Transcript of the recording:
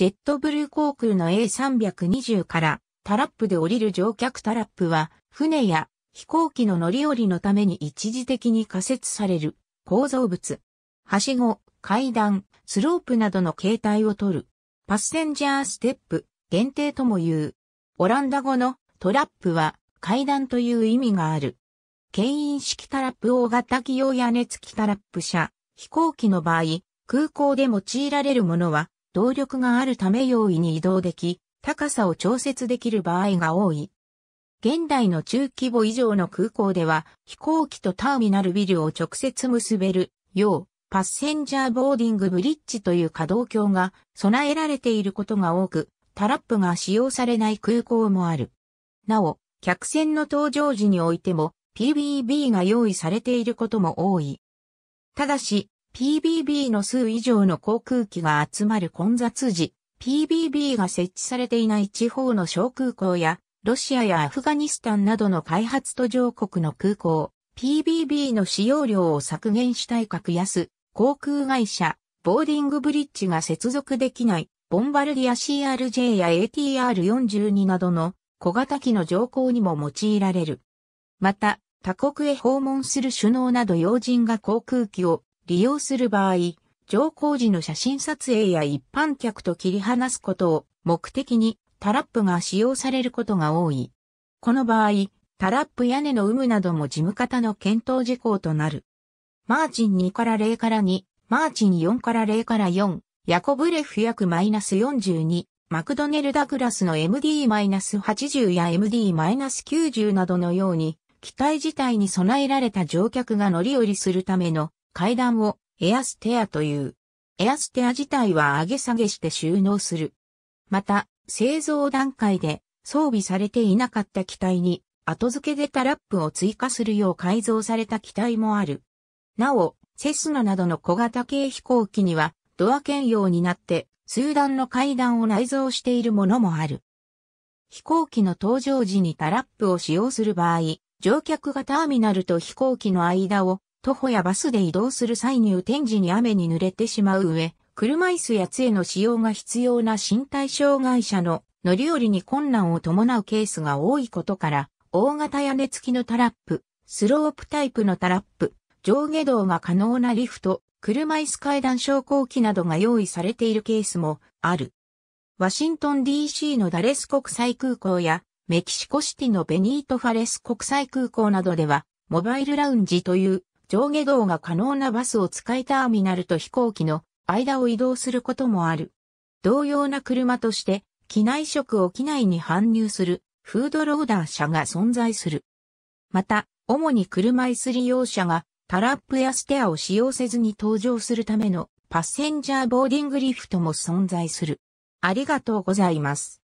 ジェットブルー航空の A320 からタラップで降りる乗客タラップは、船や飛行機の乗り降りのために一時的に仮設される構造物。はしご、階段、スロープなどの形態をとる。パッセンジャーステップ、限定とも言う。オランダ語のトラップは階段という意味がある。牽引式タラップ大型機用屋根付きタラップ車、飛行機の場合、空港で用いられるものは動力があるため容易に移動でき、高さを調節できる場合が多い。現代の中規模以上の空港では飛行機とターミナルビルを直接結べるようパッセンジャーボーディングブリッジという可動橋が備えられていることが多くタラップが使用されない空港もある。なお、客船の搭乗時においても PBB が用意されていることも多い。ただし、PBB の数以上の航空機が集まる混雑時、PBB が設置されていない地方の小空港や、ロシアやアフガニスタンなどの開発途上国の空港、PBB の使用量を削減したい格安、航空会社、ボーディングブリッジが接続できない、ボンバルディア CRJ や ATR42 などの小型機の乗降にも用いられる。また、他国へ訪問する首脳など要人が航空機を利用する場合、乗降時の写真撮影や一般客と切り離すことを目的にタラップが使用されることが多い。この場合、タラップ屋根の有無なども事務方の検討事項となる。マーチン2から0から2、マーチン4から0から4、ヤコブレフ約マイナス42、マクドネル・ダグラスの MD-80 や MD-90 などのように、機体自体に備えられた乗客が乗り降りするための階段をエアステアという。エアステア自体は上げ下げして収納する。また、製造段階で装備されていなかった機体に後付けでタラップを追加するよう改造された機体もある。なお、セスナなどの小型系飛行機にはドア兼用になって数段の階段を内蔵しているものもある。飛行機の搭乗時にタラップを使用する場合、乗客がターミナルと飛行機の間を徒歩やバスで移動する際入店時に雨に濡れてしまう上、車椅子や杖の使用が必要な身体障害者の乗り降りに困難を伴うケースが多いことから、大型屋根付きのタラップ、スロープタイプのタラップ、上下動が可能なリフト、車椅子階段昇降機などが用意されているケースもある。ワシントン DC のダレス国際空港やメキシコシティのベニート・ファレス国際空港などではモバイルラウンジという上下動が可能なバスを使いターミナルと飛行機の間を移動することもある。同様な車として、機内食を機内に搬入するフードローダー車が存在する。また、主に車椅子利用者がタラップやステアを使用せずに登場するためのパッセンジャーボーディングリフトも存在する。ありがとうございます。